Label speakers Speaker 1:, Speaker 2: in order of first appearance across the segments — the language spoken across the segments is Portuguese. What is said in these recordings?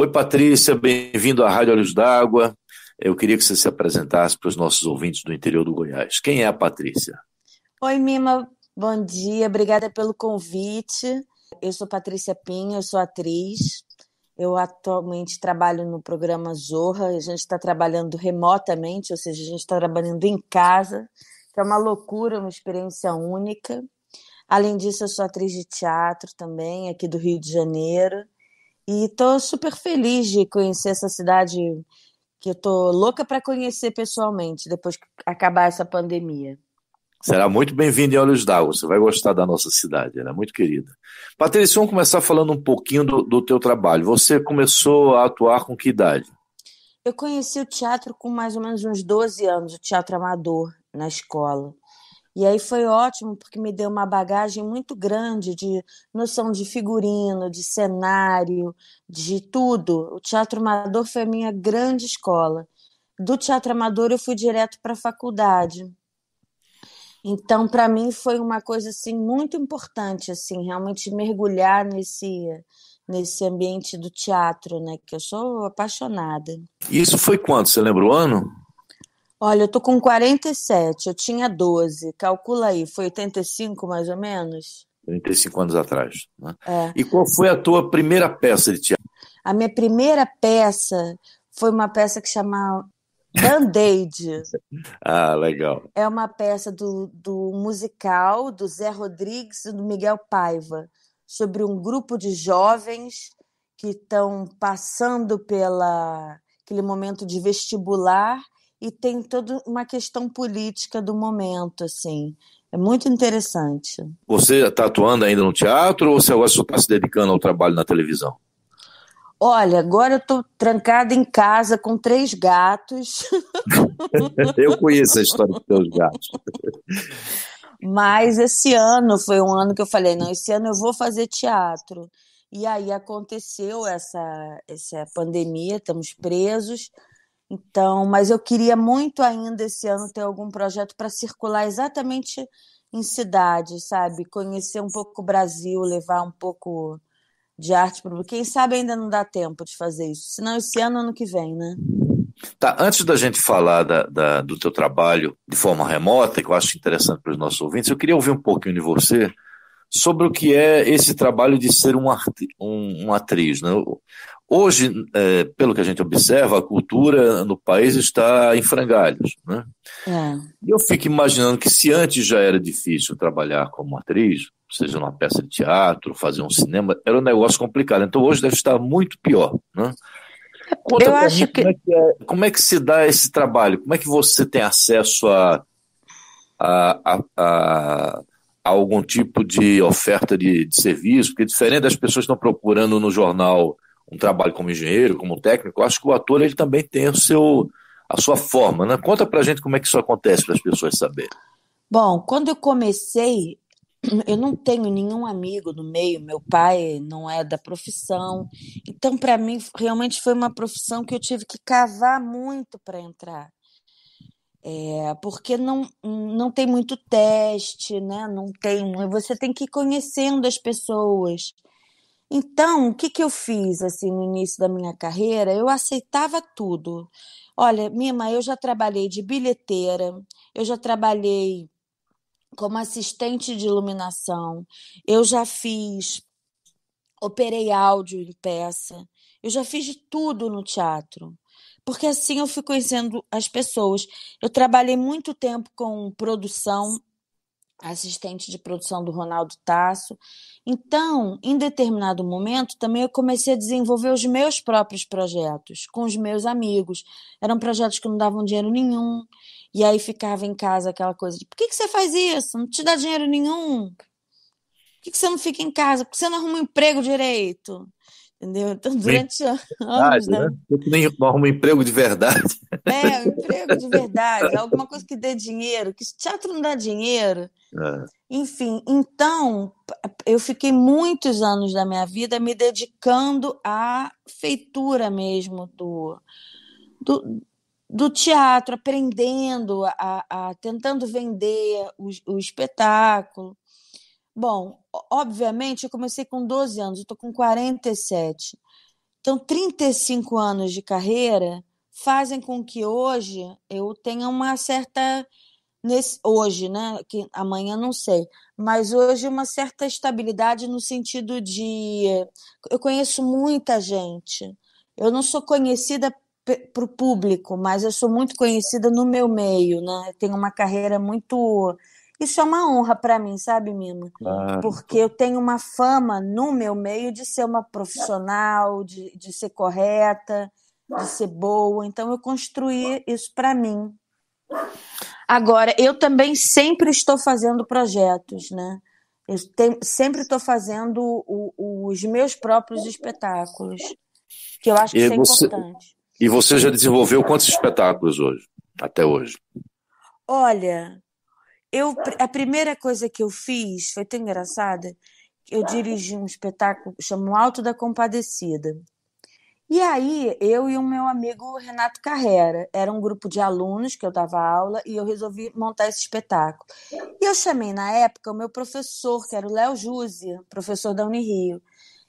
Speaker 1: Oi, Patrícia, bem-vindo à Rádio Olhos d'Água. Eu queria que você se apresentasse para os nossos ouvintes do interior do Goiás. Quem é a Patrícia?
Speaker 2: Oi, Mima, bom dia, obrigada pelo convite. Eu sou Patrícia Pinho, eu sou atriz. Eu atualmente trabalho no programa Zorra, a gente está trabalhando remotamente, ou seja, a gente está trabalhando em casa, que então, é uma loucura, uma experiência única. Além disso, eu sou atriz de teatro também, aqui do Rio de Janeiro. E estou super feliz de conhecer essa cidade que eu tô louca para conhecer pessoalmente depois que acabar essa pandemia.
Speaker 1: Será muito bem-vindo em Olhos d'Água. Você vai gostar da nossa cidade, ela é muito querida. Patrícia, vamos começar falando um pouquinho do, do teu trabalho. Você começou a atuar com que idade?
Speaker 2: Eu conheci o teatro com mais ou menos uns 12 anos, o teatro amador, na escola. E aí foi ótimo, porque me deu uma bagagem muito grande de noção de figurino, de cenário, de tudo. O teatro amador foi a minha grande escola. Do teatro amador eu fui direto para a faculdade. Então, para mim foi uma coisa assim muito importante, assim, realmente mergulhar nesse nesse ambiente do teatro, né, que eu sou apaixonada.
Speaker 1: E isso foi quando? Você lembra o ano?
Speaker 2: Olha, eu tô com 47, eu tinha 12. Calcula aí, foi 85 mais ou menos?
Speaker 1: 35 anos atrás. Né? É. E qual foi a tua primeira peça de teatro?
Speaker 2: A minha primeira peça foi uma peça que chamava Band-Aid. ah, legal. É uma peça do, do musical do Zé Rodrigues e do Miguel Paiva, sobre um grupo de jovens que estão passando pela aquele momento de vestibular e tem toda uma questão política do momento, assim. É muito interessante.
Speaker 1: Você está atuando ainda no teatro ou você agora só está se dedicando ao trabalho na televisão?
Speaker 2: Olha, agora eu estou trancada em casa com três gatos.
Speaker 1: eu conheço a história dos teus gatos.
Speaker 2: Mas esse ano foi um ano que eu falei, não, esse ano eu vou fazer teatro. E aí aconteceu essa, essa pandemia, estamos presos. Então, mas eu queria muito ainda esse ano ter algum projeto para circular exatamente em cidades, sabe? Conhecer um pouco o Brasil, levar um pouco de arte para quem sabe ainda não dá tempo de fazer isso. Senão esse ano, ano que vem, né?
Speaker 1: Tá, antes da gente falar da, da, do teu trabalho de forma remota, que eu acho interessante para os nossos ouvintes, eu queria ouvir um pouquinho de você sobre o que é esse trabalho de ser um, um, uma atriz. Né? Hoje, é, pelo que a gente observa, a cultura no país está em frangalhos. Né? É. Eu fico imaginando que se antes já era difícil trabalhar como atriz, seja numa peça de teatro, fazer um cinema, era um negócio complicado. Então hoje deve estar muito pior. Né? Conta Eu acho mim, que... Como é que, é, como é que se dá esse trabalho? Como é que você tem acesso a, a, a, a algum tipo de oferta de, de serviço? Porque diferente das pessoas que estão procurando no jornal um trabalho como engenheiro, como técnico, eu acho que o ator ele também tem o seu, a sua forma. Né? Conta a gente como é que isso acontece para as pessoas saberem.
Speaker 2: Bom, quando eu comecei, eu não tenho nenhum amigo no meio, meu pai não é da profissão. Então, para mim, realmente foi uma profissão que eu tive que cavar muito para entrar. É, porque não, não tem muito teste, né? Não tem. Você tem que ir conhecendo as pessoas. Então, o que que eu fiz assim no início da minha carreira? Eu aceitava tudo. Olha, Mima, eu já trabalhei de bilheteira, eu já trabalhei como assistente de iluminação, eu já fiz operei áudio em peça, eu já fiz de tudo no teatro. Porque assim eu fui conhecendo as pessoas. Eu trabalhei muito tempo com produção, assistente de produção do Ronaldo Tasso. Então, em determinado momento, também eu comecei a desenvolver os meus próprios projetos com os meus amigos. Eram projetos que não davam dinheiro nenhum. E aí ficava em casa aquela coisa de por que, que você faz isso? Não te dá dinheiro nenhum. Por que, que você não fica em casa? Por que você não arruma um emprego direito? Entendeu? Então, durante anos. Verdade, né?
Speaker 1: né? Eu arrumo um emprego de verdade. É, um emprego de verdade.
Speaker 2: Alguma coisa que dê dinheiro, que teatro não dá dinheiro. É. Enfim, então eu fiquei muitos anos da minha vida me dedicando à feitura mesmo do, do, do teatro, aprendendo, a, a, tentando vender o, o espetáculo. Bom, obviamente eu comecei com 12 anos, eu estou com 47. Então, 35 anos de carreira fazem com que hoje eu tenha uma certa nesse, hoje, né? Que amanhã não sei, mas hoje uma certa estabilidade no sentido de eu conheço muita gente. Eu não sou conhecida para o público, mas eu sou muito conhecida no meu meio, né? Eu tenho uma carreira muito. Isso é uma honra para mim, sabe, Mima? Claro. Porque eu tenho uma fama no meu meio de ser uma profissional, de, de ser correta, de ser boa. Então eu construí isso para mim, Agora, eu também sempre estou fazendo projetos, né? Eu sempre estou fazendo o, o, os meus próprios espetáculos, que eu acho que e isso é importante.
Speaker 1: E você já desenvolveu quantos espetáculos hoje, até hoje?
Speaker 2: Olha, eu a primeira coisa que eu fiz foi tão engraçada. Eu dirigi um espetáculo chamado Alto da Compadecida. E aí, eu e o meu amigo Renato Carrera, era um grupo de alunos que eu dava aula e eu resolvi montar esse espetáculo. E eu chamei na época o meu professor, que era o Léo Juse, professor da Unirio.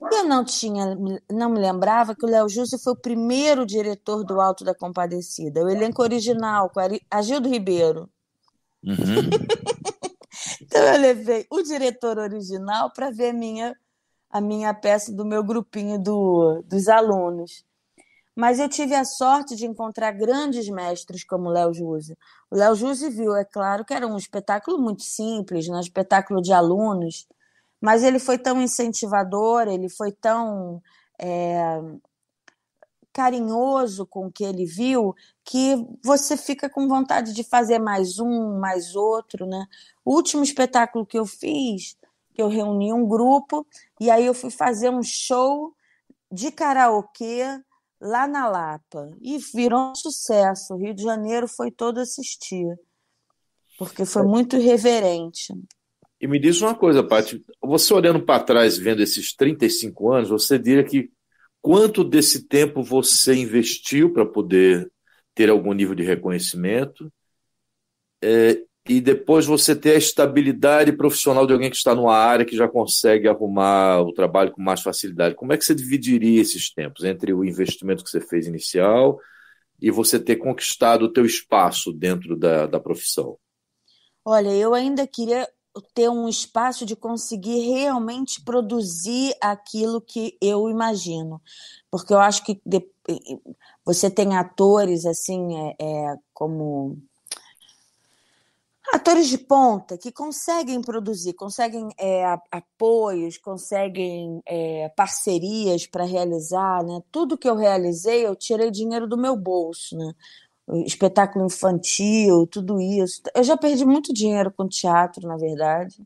Speaker 2: E eu não tinha, não me lembrava que o Léo Juse foi o primeiro diretor do Alto da Compadecida, o elenco original, com Agildo Ribeiro. Uhum. então eu levei o diretor original para ver a minha a minha peça do meu grupinho do, dos alunos. Mas eu tive a sorte de encontrar grandes mestres como Léo Juse. O Léo Juse viu, é claro, que era um espetáculo muito simples, um né, espetáculo de alunos, mas ele foi tão incentivador, ele foi tão é, carinhoso com o que ele viu, que você fica com vontade de fazer mais um, mais outro. Né? O último espetáculo que eu fiz que eu reuni um grupo e aí eu fui fazer um show de karaokê lá na Lapa. E virou um sucesso. O Rio de Janeiro foi todo assistir, porque foi muito irreverente.
Speaker 1: E me diz uma coisa, Paty, você olhando para trás, vendo esses 35 anos, você diria que quanto desse tempo você investiu para poder ter algum nível de reconhecimento? É, e depois você ter a estabilidade profissional de alguém que está numa área que já consegue arrumar o trabalho com mais facilidade. Como é que você dividiria esses tempos entre o investimento que você fez inicial e você ter conquistado o teu espaço dentro da, da profissão?
Speaker 2: Olha, eu ainda queria ter um espaço de conseguir realmente produzir aquilo que eu imagino. Porque eu acho que você tem atores assim, é, é como Atores de ponta que conseguem produzir, conseguem é, apoios, conseguem é, parcerias para realizar, né? Tudo que eu realizei, eu tirei dinheiro do meu bolso, né? Espetáculo infantil, tudo isso. Eu já perdi muito dinheiro com teatro, na verdade,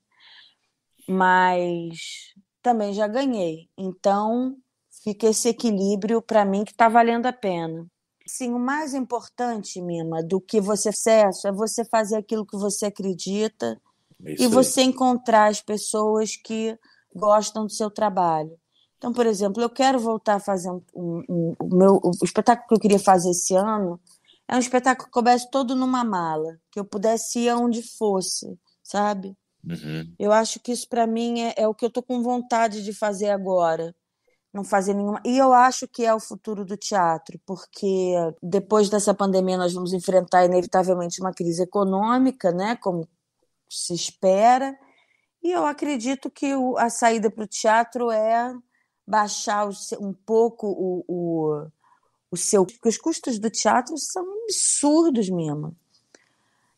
Speaker 2: mas também já ganhei. Então, fica esse equilíbrio para mim que está valendo a pena. Sim, o mais importante, Mima, do que você acesso é você fazer aquilo que você acredita Isso e você encontrar as pessoas que gostam do seu trabalho. Então, por exemplo, eu quero voltar a fazer um, um, um, o meu o espetáculo que eu queria fazer esse ano é um espetáculo que coubesse todo numa mala, que eu pudesse ir aonde fosse, sabe? Uhum. Eu acho que isso para mim é, é, o que eu tô com vontade de fazer agora não fazer nenhuma. E eu acho que é o futuro do teatro, porque depois dessa pandemia nós vamos enfrentar inevitavelmente uma crise econômica, né, como se espera. E eu acredito que a saída para o teatro é baixar um pouco o, o, o seu. Porque os custos do teatro são absurdos mesmo.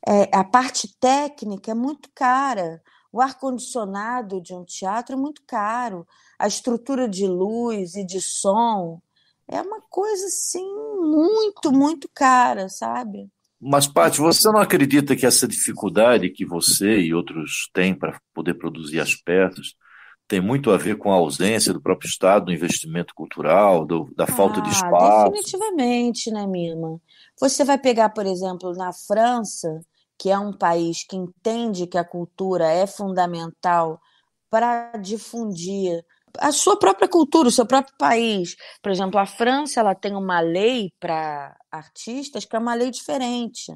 Speaker 2: É, a parte técnica é muito cara. O ar-condicionado de um teatro é muito caro, a estrutura de luz e de som é uma coisa assim muito, muito cara, sabe?
Speaker 1: Mas, Paty, você não acredita que essa dificuldade que você e outros têm para poder produzir as peças tem muito a ver com a ausência do próprio Estado, do investimento cultural, do, da falta ah, de espaço?
Speaker 2: Definitivamente, né, Mima? Você vai pegar, por exemplo, na França, que é um país que entende que a cultura é fundamental para difundir a sua própria cultura, o seu próprio país. Por exemplo, a França ela tem uma lei para artistas que é uma lei diferente,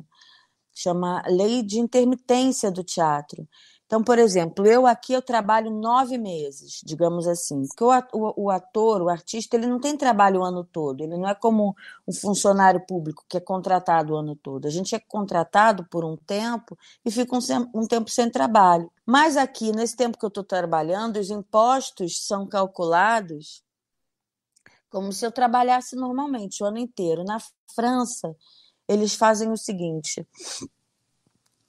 Speaker 2: chama Lei de Intermitência do Teatro, então, por exemplo, eu aqui eu trabalho nove meses, digamos assim, porque o ator, o artista, ele não tem trabalho o ano todo, ele não é como um funcionário público que é contratado o ano todo. A gente é contratado por um tempo e fica um, um tempo sem trabalho. Mas aqui, nesse tempo que eu estou trabalhando, os impostos são calculados como se eu trabalhasse normalmente o ano inteiro. Na França, eles fazem o seguinte: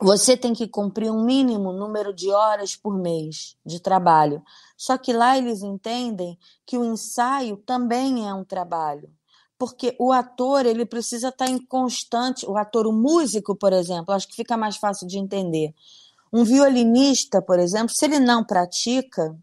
Speaker 2: você tem que cumprir um mínimo número de horas por mês de trabalho. Só que lá eles entendem que o ensaio também é um trabalho. Porque o ator, ele precisa estar tá em constante, o ator, o músico, por exemplo, acho que fica mais fácil de entender. Um violinista, por exemplo, se ele não pratica,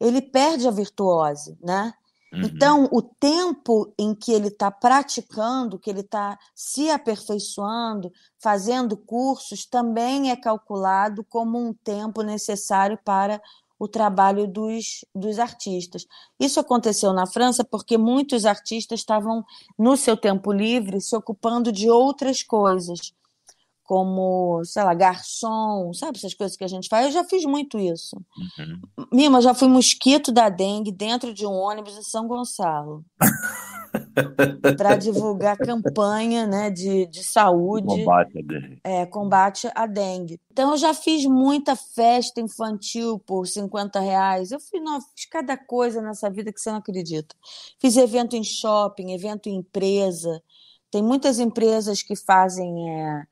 Speaker 2: ele perde a virtuose, né? Uhum. Então, o tempo em que ele está praticando, que ele está se aperfeiçoando, fazendo cursos, também é calculado como um tempo necessário para o trabalho dos, dos artistas. Isso aconteceu na França porque muitos artistas estavam, no seu tempo livre, se ocupando de outras coisas como, sei lá, garçom, sabe essas coisas que a gente faz? Eu já fiz muito isso. Uhum. Mima, já fui mosquito da dengue dentro de um ônibus em São Gonçalo. para divulgar campanha né, de, de saúde. Combate à dengue. É, combate à dengue. Então, eu já fiz muita festa infantil por 50 reais. Eu fiz, não, fiz cada coisa nessa vida que você não acredita. Fiz evento em shopping, evento em empresa. Tem muitas empresas que fazem. É,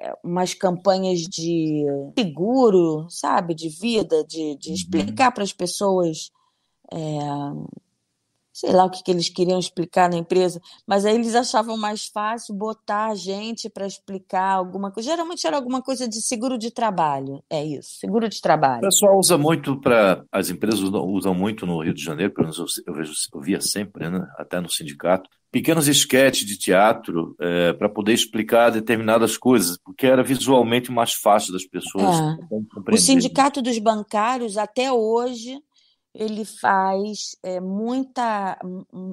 Speaker 2: é, umas campanhas de seguro, sabe, de vida, de, de uhum. explicar para as pessoas é, sei lá o que, que eles queriam explicar na empresa, mas aí eles achavam mais fácil botar a gente para explicar alguma coisa. Geralmente era alguma coisa de seguro de trabalho, é isso, seguro de trabalho. O
Speaker 1: pessoal usa muito para. As empresas usam muito no Rio de Janeiro, pelo menos eu, vejo, eu via sempre, né? até no sindicato, pequenos esquetes de teatro é, para poder explicar determinadas coisas, porque era visualmente mais fácil das pessoas é. compreender. O Sindicato
Speaker 2: dos Bancários, até hoje ele faz é, muita,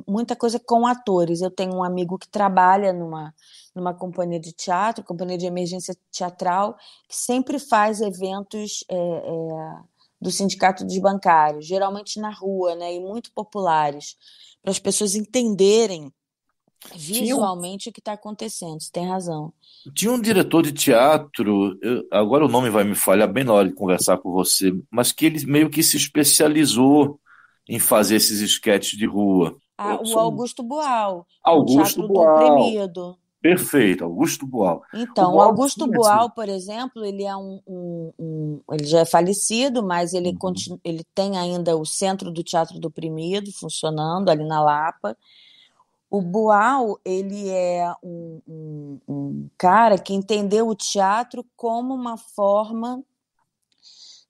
Speaker 2: muita coisa com atores. Eu tenho um amigo que trabalha numa, numa companhia de teatro, companhia de emergência teatral, que sempre faz eventos é, é, do Sindicato dos Bancários, geralmente na rua, né, e muito populares, para as pessoas entenderem Visualmente um... o que está acontecendo, você tem razão.
Speaker 1: Tinha um diretor de teatro, eu, agora o nome vai me falhar bem na hora de conversar com você, mas que ele meio que se especializou em fazer esses esquetes de rua.
Speaker 2: Ah, o Augusto Boal.
Speaker 1: É Augusto Boal. Perfeito, Augusto Boal. Então, o Boal Augusto Boal,
Speaker 2: por exemplo, ele é um, um, um, ele já é falecido, mas ele, uhum. continu, ele tem ainda o Centro do Teatro do Oprimido funcionando ali na Lapa. O Boal ele é um, um, um, cara que entendeu o teatro como uma forma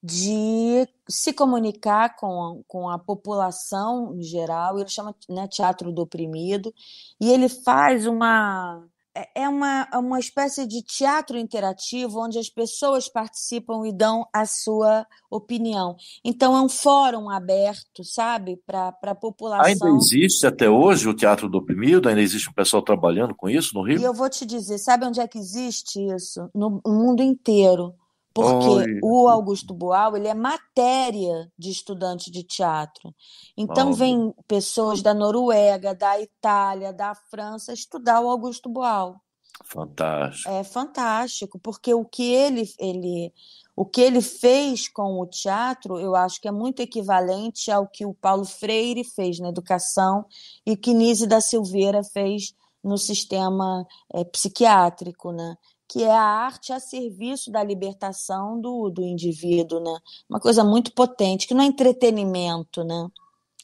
Speaker 2: de se comunicar com a, com a população em geral, ele chama né, teatro do oprimido, e ele faz uma é, é uma, é uma espécie de teatro interativo onde as pessoas participam e dão a sua opinião. Então, é um fórum aberto, sabe, para a população. Ainda
Speaker 1: existe até hoje o Teatro do Oprimido? Ainda existe um pessoal trabalhando com isso no Rio? E eu
Speaker 2: vou te dizer, sabe onde é que existe isso? No mundo inteiro.
Speaker 1: Porque Olha. o
Speaker 2: Augusto Boal ele é matéria de estudante de teatro. Então Olha. vem pessoas da Noruega, da Itália, da França estudar o Augusto Boal. Fantástico. É fantástico, porque o que ele, ele, o que ele fez com o teatro, eu acho que é muito equivalente ao que o Paulo Freire fez na educação e que Nise da Silveira fez no sistema é, psiquiátrico, né? que é a arte a serviço da libertação do, do indivíduo, né? Uma coisa muito potente, que não é entretenimento, né?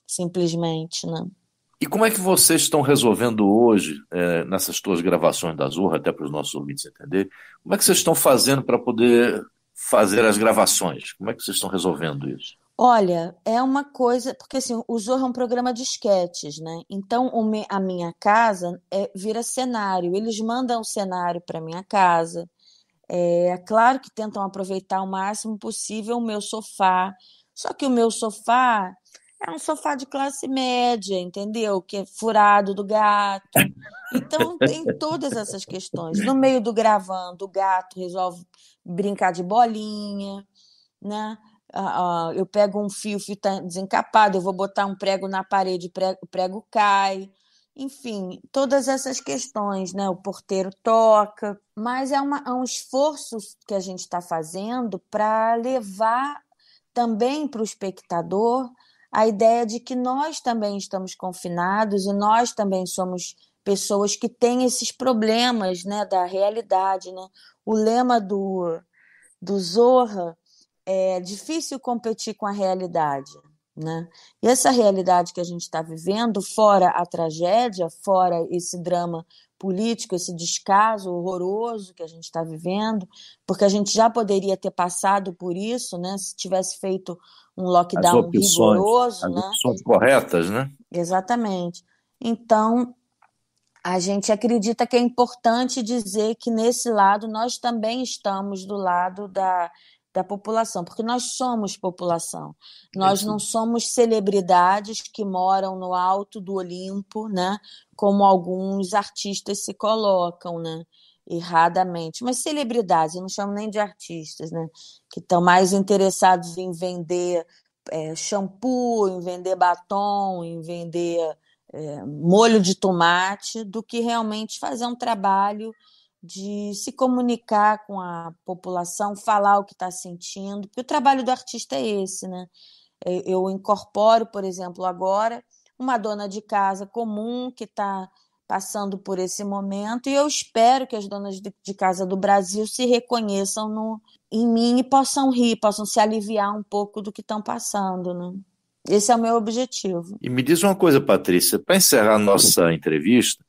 Speaker 2: Simplesmente, né?
Speaker 1: E como é que vocês estão resolvendo hoje, é, nessas tuas gravações da Azurra, até para os nossos ouvintes entenderem, como é que vocês estão fazendo para poder fazer as gravações? Como é que vocês estão resolvendo isso?
Speaker 2: Olha, é uma coisa, porque assim, o Zorro é um programa de esquetes, né? Então, me, a minha casa é, vira cenário. Eles mandam o cenário para minha casa. É claro que tentam aproveitar o máximo possível o meu sofá. Só que o meu sofá é um sofá de classe média, entendeu? Que é furado do gato.
Speaker 1: Então tem
Speaker 2: todas essas questões. No meio do gravando, o gato resolve brincar de bolinha, né? Uh, eu pego um fio, o fio está desencapado, eu vou botar um prego na parede, o prego, o prego cai. Enfim, todas essas questões, né? O porteiro toca, mas é, uma, é um esforço que a gente está fazendo para levar também para o espectador a ideia de que nós também estamos confinados e nós também somos pessoas que têm esses problemas né, da realidade. Né? O lema do, do Zorra é difícil competir com a realidade. Né? E essa realidade que a gente está vivendo, fora a tragédia, fora esse drama político, esse descaso horroroso que a gente está vivendo, porque a gente já poderia ter passado por isso, né? Se tivesse feito um lockdown as opções, rigoroso, as né? Opções
Speaker 1: corretas, né?
Speaker 2: Exatamente. Então a gente acredita que é importante dizer que nesse lado nós também estamos do lado da da população, porque nós somos população. Nós não somos celebridades que moram no alto do Olimpo, né? Como alguns artistas se colocam, né? Erradamente. Mas celebridades, eu não chamo nem de artistas, né? Que estão mais interessados em vender é, shampoo, em vender batom, em vender é, molho de tomate, do que realmente fazer um trabalho de se comunicar com a população, falar o que está sentindo, porque o trabalho do artista é esse, né? É, eu incorporo, por exemplo, agora uma dona de casa comum que está passando por esse momento e eu espero que as donas de, casa do Brasil se reconheçam no, em mim e possam rir, possam se aliviar um pouco do que estão passando, né? Esse é o meu objetivo.
Speaker 1: E me diz uma coisa, Patrícia, para encerrar nossa entrevista,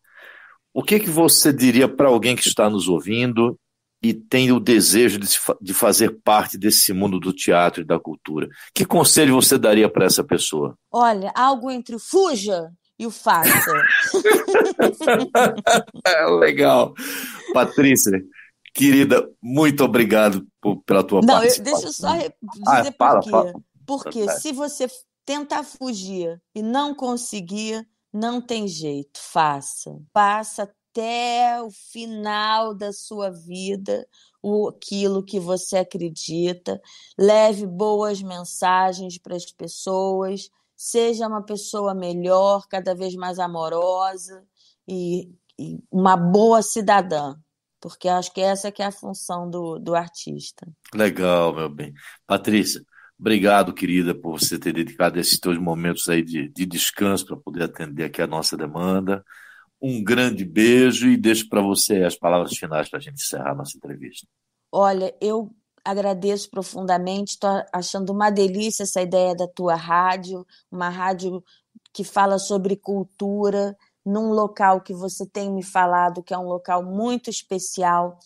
Speaker 1: o que, que você diria para alguém que está nos ouvindo e tem o desejo de, de fazer parte desse mundo do teatro e da cultura? Que conselho você daria para essa pessoa?
Speaker 2: Olha, algo entre o fuja e o faça.
Speaker 1: É, legal. Patrícia, querida, muito obrigado por, pela tua Não, participação. deixa eu só ah, dizer ah, por quê.
Speaker 2: Porque é. se você tentar fugir e não conseguir, não tem jeito, faça. Passa até o final da sua vida o, aquilo que você acredita. Leve boas mensagens para as pessoas. Seja uma pessoa melhor, cada vez mais amorosa e, e uma boa cidadã porque acho que essa que é a função do, do artista.
Speaker 1: Legal, meu bem. Patrícia, Obrigado, querida, por você ter dedicado esses teus momentos aí de, de descanso para poder atender aqui a nossa demanda. Um grande beijo e deixo para você as palavras finais para a gente encerrar a nossa entrevista.
Speaker 2: Olha, eu agradeço profundamente, estou achando uma delícia essa ideia da tua rádio, uma rádio que fala sobre cultura, num local que você tem me falado que é um local muito especial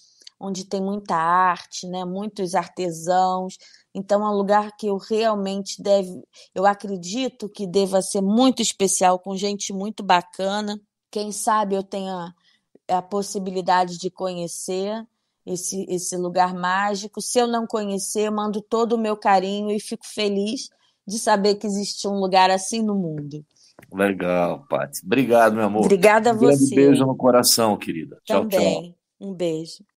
Speaker 2: onde tem muita arte, né? muitos artesãos. Então, é um lugar que eu realmente deve, eu acredito que deva ser muito especial, com gente muito bacana. Quem sabe eu tenha a possibilidade de conhecer esse, esse lugar mágico. Se eu não conhecer, eu mando todo o meu carinho e fico feliz de saber que existe um lugar assim no mundo.
Speaker 1: Legal, Paty. Obrigado, meu amor. Obrigada a um você. Um beijo no coração, querida. Também. Tchau, tchau. Um beijo.